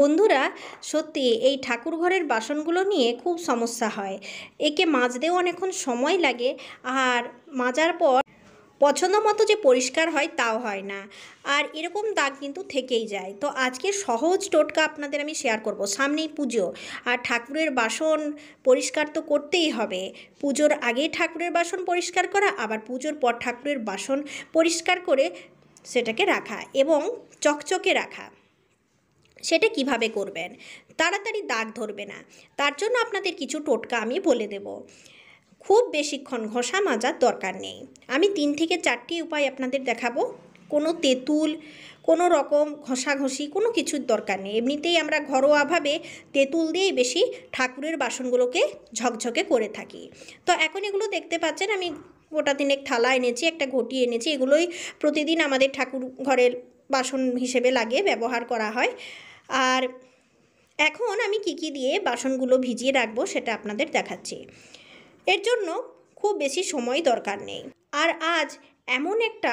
বন্ধুরা সত্যি এই ঠাকুর ঘরের বাসনগুলো নিয়ে খুব সমস্যা হয় একে মাজতেও অনেকক্ষণ সময় লাগে আর মাজার পর পছন্দ মতো যে পরিষ্কার হয় তাও হয় না আর এরকম দাগ কিন্তু থেকেই যায় তো আজকে সহজ টোটকা আপনাদের আমি শেয়ার করব সামনেই পুজো আর ঠাকুরের বাসন পরিষ্কার তো করতেই হবে পুজোর আগে ঠাকুরের বাসন পরিষ্কার করা আবার পুজোর পর ঠাকুরের বাসন পরিষ্কার করে সেটাকে রাখা এবং চকচকে রাখা সেটা কিভাবে করবেন তাড়াতাড়ি দাগ ধরবে না তার জন্য আপনাদের কিছু টোটকা আমি বলে দেব খুব বেশিক্ষণ ঘষা মাজার দরকার নেই আমি তিন থেকে চারটি উপায় আপনাদের দেখাবো কোনো তেঁতুল কোনো রকম ঘষাঘষি কোনো কিছুর দরকার নেই এমনিতেই আমরা ঘরোয়াভাবে তেঁতুল দিয়েই বেশি ঠাকুরের বাসনগুলোকে ঝকঝকে করে থাকি তো এখন এগুলো দেখতে পাচ্ছেন আমি গোটা দিনে থালা এনেছি একটা ঘটি এনেছি এগুলোই প্রতিদিন আমাদের ঠাকুর ঘরের বাসন হিসেবে লাগে ব্যবহার করা হয় আর এখন আমি কি কি দিয়ে বাসনগুলো ভিজিয়ে রাখবো সেটা আপনাদের দেখাচ্ছি এর জন্য খুব বেশি সময় দরকার নেই আর আজ এমন একটা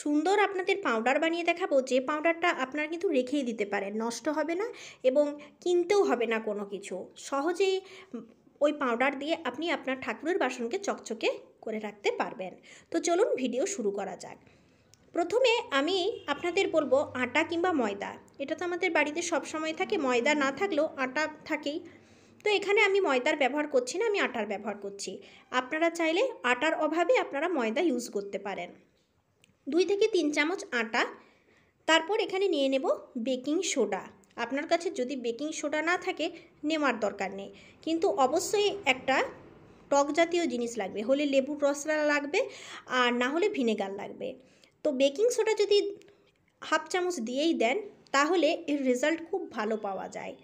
সুন্দর আপনাদের পাউডার বানিয়ে দেখাবো যে পাউডারটা আপনারা কিন্তু রেখেই দিতে পারেন নষ্ট হবে না এবং কিনতেও হবে না কোনো কিছু সহজেই ওই পাউডার দিয়ে আপনি আপনার ঠাকুরের বাসনকে চকচকে করে রাখতে পারবেন তো চলুন ভিডিও শুরু করা যাক প্রথমে আমি আপনাদের বলবো আটা কিংবা ময়দা এটা তো আমাদের বাড়িতে সব সময় থাকে ময়দা না থাকলেও আটা থাকেই তো এখানে আমি ময়দার ব্যবহার করছি না আমি আটার ব্যবহার করছি আপনারা চাইলে আটার অভাবে আপনারা ময়দা ইউজ করতে পারেন দুই থেকে তিন চামচ আটা তারপর এখানে নিয়ে নেব বেকিং সোডা আপনার কাছে যদি বেকিং সোডা না থাকে নেওয়ার দরকার নেই কিন্তু অবশ্যই একটা টক জাতীয় জিনিস লাগবে হলে লেবুর রসলা লাগবে আর না হলে ভিনেগার লাগবে তো বেকিং সোডা যদি হাফ চামচ দিয়েই দেন তাহলে এর রেজাল্ট খুব ভালো পাওয়া যায়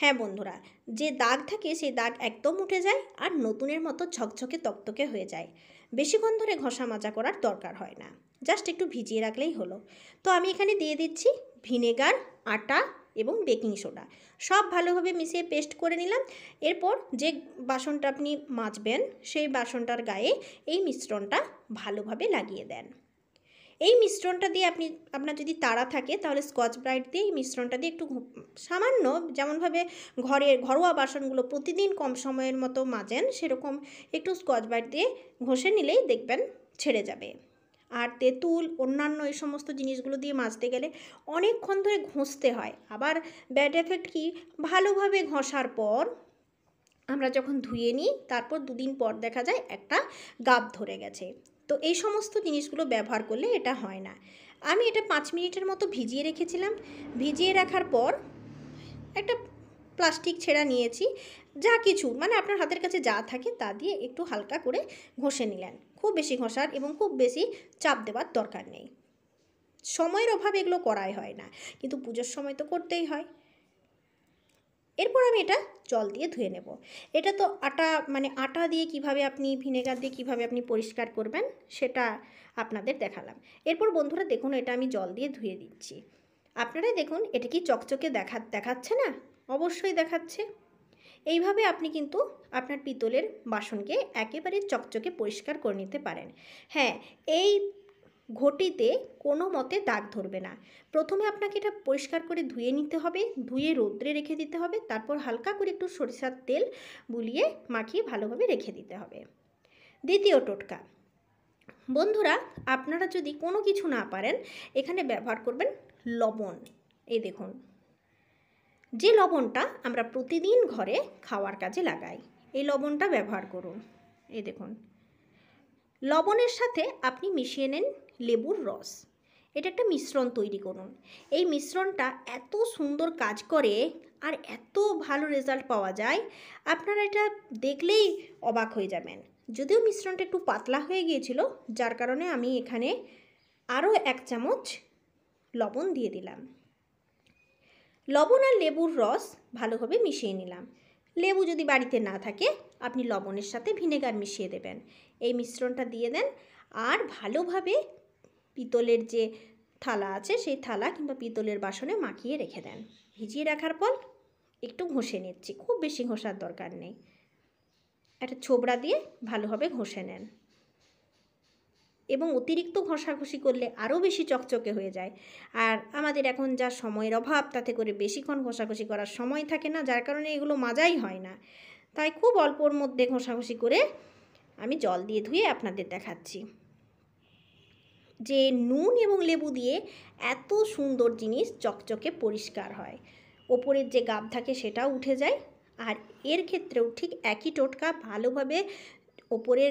হ্যাঁ বন্ধুরা যে দাগ থাকে সেই দাগ একদম উঠে যায় আর নতুনের মতো ঝকঝকে তকতকে হয়ে যায় বেশিক্ষণ ধরে ঘষা মাজা করার দরকার হয় না জাস্ট একটু ভিজিয়ে রাখলেই হলো তো আমি এখানে দিয়ে দিচ্ছি ভিনেগার আটা এবং বেকিং সোডা সব ভালোভাবে মিশিয়ে পেস্ট করে নিলাম এরপর যে বাসনটা আপনি মাজবেন সেই বাসনটার গায়ে এই মিশ্রণটা ভালোভাবে লাগিয়ে দেন এই মিশ্রণটা দিয়ে আপনি আপনার যদি তাড়া থাকে তাহলে স্কচ ব্রাইট দিয়ে এই মিশ্রণটা দিয়ে একটু সামান্য যেমনভাবে ঘরের ঘরোয়া বাসনগুলো প্রতিদিন কম সময়ের মতো মাজেন সেরকম একটু স্কচ ব্রাইট দিয়ে ঘষে নিলেই দেখবেন ছেড়ে যাবে আর তেঁতুল অন্যান্য এই সমস্ত জিনিসগুলো দিয়ে মাজতে গেলে অনেকক্ষণ ধরে ঘষতে হয় আবার ব্যাড এফেক্ট কি ভালোভাবে ঘষার পর আমরা যখন ধুয়ে নিই তারপর দুদিন পর দেখা যায় একটা গাব ধরে গেছে তো এই সমস্ত জিনিসগুলো ব্যবহার করলে এটা হয় না আমি এটা পাঁচ মিনিটের মতো ভিজিয়ে রেখেছিলাম ভিজিয়ে রাখার পর একটা প্লাস্টিক ছেঁড়া নিয়েছি যা কিছু মানে আপনার হাতের কাছে যা থাকে তা দিয়ে একটু হালকা করে ঘষে নিলেন খুব বেশি ঘষার এবং খুব বেশি চাপ দেওয়ার দরকার নেই সময়ের অভাব এগুলো করাই হয় না কিন্তু পুজোর সময় তো করতেই হয় এরপর আমি এটা জল দিয়ে ধুয়ে নেব এটা তো আটা মানে আটা দিয়ে কিভাবে আপনি ভিনেগার দিয়ে কিভাবে আপনি পরিষ্কার করবেন সেটা আপনাদের দেখালাম এরপর বন্ধুরা দেখুন এটা আমি জল দিয়ে ধুয়ে দিচ্ছি আপনারাই দেখুন এটা কি চকচকে দেখা দেখাচ্ছে না অবশ্যই দেখাচ্ছে এইভাবে আপনি কিন্তু আপনার পিতলের বাসনকে একেবারে চকচকে পরিষ্কার করে নিতে পারেন হ্যাঁ এই ঘটিতে কোনো মতে দাগ ধরবে না প্রথমে আপনাকে এটা পরিষ্কার করে ধুয়ে নিতে হবে ধুয়ে রোদ্রে রেখে দিতে হবে তারপর হালকা করে একটু সরিষার তেল বুলিয়ে মাখিয়ে ভালোভাবে রেখে দিতে হবে দ্বিতীয় টোটকা বন্ধুরা আপনারা যদি কোনো কিছু না পারেন এখানে ব্যবহার করবেন লবণ এই দেখুন যে লবণটা আমরা প্রতিদিন ঘরে খাওয়ার কাজে লাগাই এই লবণটা ব্যবহার করুন এই দেখুন লবণের সাথে আপনি মিশিয়ে নেন লেবুর রস এটা একটা মিশ্রণ তৈরি করুন এই মিশ্রণটা এত সুন্দর কাজ করে আর এত ভালো রেজাল্ট পাওয়া যায় আপনারা এটা দেখলেই অবাক হয়ে যাবেন যদিও মিশ্রণটা একটু পাতলা হয়ে গিয়েছিল যার কারণে আমি এখানে আরও এক চামচ লবণ দিয়ে দিলাম লবণ আর লেবুর রস ভালোভাবে মিশিয়ে নিলাম লেবু যদি বাড়িতে না থাকে আপনি লবণের সাথে ভিনেগার মিশিয়ে দেবেন এই মিশ্রণটা দিয়ে দেন আর ভালোভাবে পিতলের যে থালা আছে সেই থালা কিংবা পিতলের বাসনে মাখিয়ে রেখে দেন ভিজিয়ে রাখার পর একটু ঘষে নিচ্ছি খুব বেশি ঘষার দরকার নেই একটা ছোবড়া দিয়ে ভালোভাবে ঘষে নেন এবং অতিরিক্ত ঘষাঘষি করলে আরও বেশি চকচকে হয়ে যায় আর আমাদের এখন যা সময়ের অভাব তাতে করে বেশিক্ষণ ঘষাঘষি করার সময় থাকে না যার কারণে এগুলো মাজাই হয় না তাই খুব অল্পর মধ্যে ঘষাঘষি করে আমি জল দিয়ে ধুয়ে আপনাদের দেখাচ্ছি যে নুন এবং লেবু দিয়ে এত সুন্দর জিনিস চকচকে পরিষ্কার হয় ওপরের যে গাব থাকে সেটাও উঠে যায় আর এর ক্ষেত্রেও ঠিক একই টোটকা ভালোভাবে ওপরে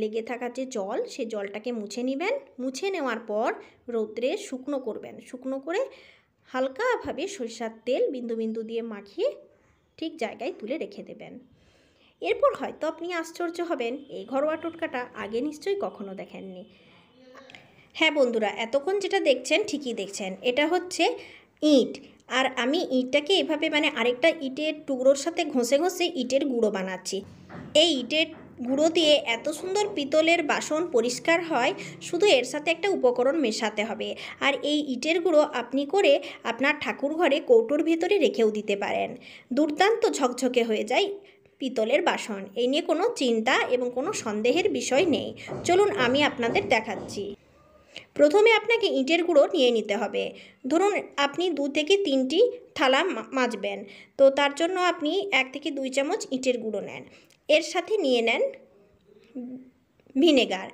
লেগে থাকা যে জল সে জলটাকে মুছে নেবেন মুছে নেওয়ার পর রৌদ্রে শুকনো করবেন শুকনো করে হালকাভাবে সরিষার তেল বিন্দু বিন্দু দিয়ে মাখিয়ে ঠিক জায়গায় তুলে রেখে দেবেন এরপর হয়তো আপনি আশ্চর্য হবেন এই ঘরোয়া টোটকাটা আগে নিশ্চয়ই কখনো দেখেননি হ্যাঁ বন্ধুরা এতক্ষণ যেটা দেখছেন ঠিকই দেখছেন এটা হচ্ছে ইট আর আমি ইটটাকে এভাবে মানে আরেকটা ইটের টুকরোর সাথে ঘষে ঘষে ইটের গুঁড়ো বানাচ্ছি এই ইটের গুঁড়ো দিয়ে এত সুন্দর পিতলের বাসন পরিষ্কার হয় শুধু এর সাথে একটা উপকরণ মেশাতে হবে আর এই ইটের গুঁড়ো আপনি করে আপনার ঠাকুর ঘরে কৌটোর ভেতরে রেখেও দিতে পারেন দুর্দান্ত ঝকঝকে হয়ে যায় পিতলের বাসন এই নিয়ে কোনো চিন্তা এবং কোনো সন্দেহের বিষয় নেই চলুন আমি আপনাদের দেখাচ্ছি প্রথমে আপনাকে ইঁটের গুঁড়ো নিয়ে নিতে হবে ধরুন আপনি দু থেকে তিনটি থালা মাজবেন তো তার জন্য আপনি এক থেকে দুই চামচ ইঁটের গুঁড়ো নেন এর সাথে নিয়ে নেন ভিনেগার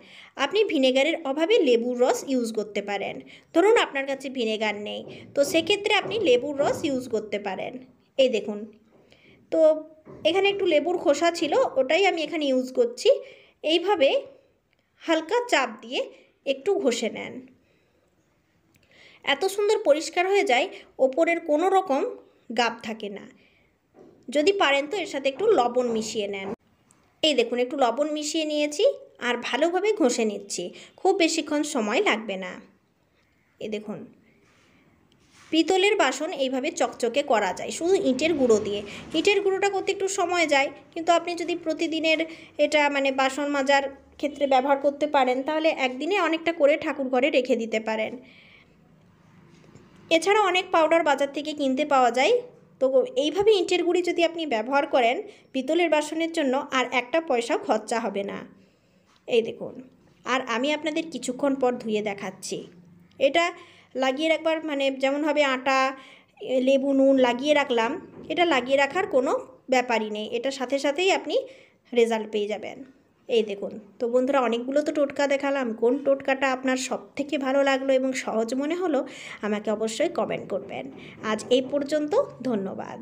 আপনি ভিনেগারের অভাবে লেবুর রস ইউজ করতে পারেন ধরুন আপনার কাছে ভিনেগার নেই তো সেক্ষেত্রে আপনি লেবুর রস ইউজ করতে পারেন এই দেখুন তো এখানে একটু লেবুর খোসা ছিল ওটাই আমি এখানে ইউজ করছি এইভাবে হালকা চাপ দিয়ে একটু ঘষে নেন এত সুন্দর পরিষ্কার হয়ে যায় ওপরের কোনো রকম গাব থাকে না যদি পারেন তো এর সাথে একটু লবণ মিশিয়ে নেন এই দেখুন একটু লবণ মিশিয়ে নিয়েছি আর ভালোভাবে ঘষে নিচ্ছি খুব বেশিক্ষণ সময় লাগবে না এ দেখুন পিতলের বাসন এইভাবে চকচকে করা যায় শুধু ইঁটের গুঁড়ো দিয়ে ইঁটের গুঁড়োটা করতে একটু সময় যায় কিন্তু আপনি যদি প্রতিদিনের এটা মানে বাসন মাজার ক্ষেত্রে ব্যবহার করতে পারেন তাহলে একদিনে অনেকটা করে ঠাকুর ঘরে রেখে দিতে পারেন এছাড়া অনেক পাউডার বাজার থেকে কিনতে পাওয়া যায় তো এইভাবে ইঁটের গুঁড়ি যদি আপনি ব্যবহার করেন পিতলের বাসনের জন্য আর একটা পয়সাও খরচা হবে না এই দেখুন আর আমি আপনাদের কিছুক্ষণ পর ধুয়ে দেখাচ্ছি এটা লাগিয়ে রাখবার মানে যেমন হবে আটা লেবু নুন লাগিয়ে রাখলাম এটা লাগিয়ে রাখার কোনো ব্যাপারই নেই এটা সাথে সাথেই আপনি রেজাল্ট পেয়ে যাবেন এই দেখুন তো বন্ধুরা অনেকগুলো তো টোটকা দেখালাম কোন টোটকাটা আপনার সব থেকে ভালো লাগলো এবং সহজ মনে হলো আমাকে অবশ্যই কমেন্ট করবেন আজ এই পর্যন্ত ধন্যবাদ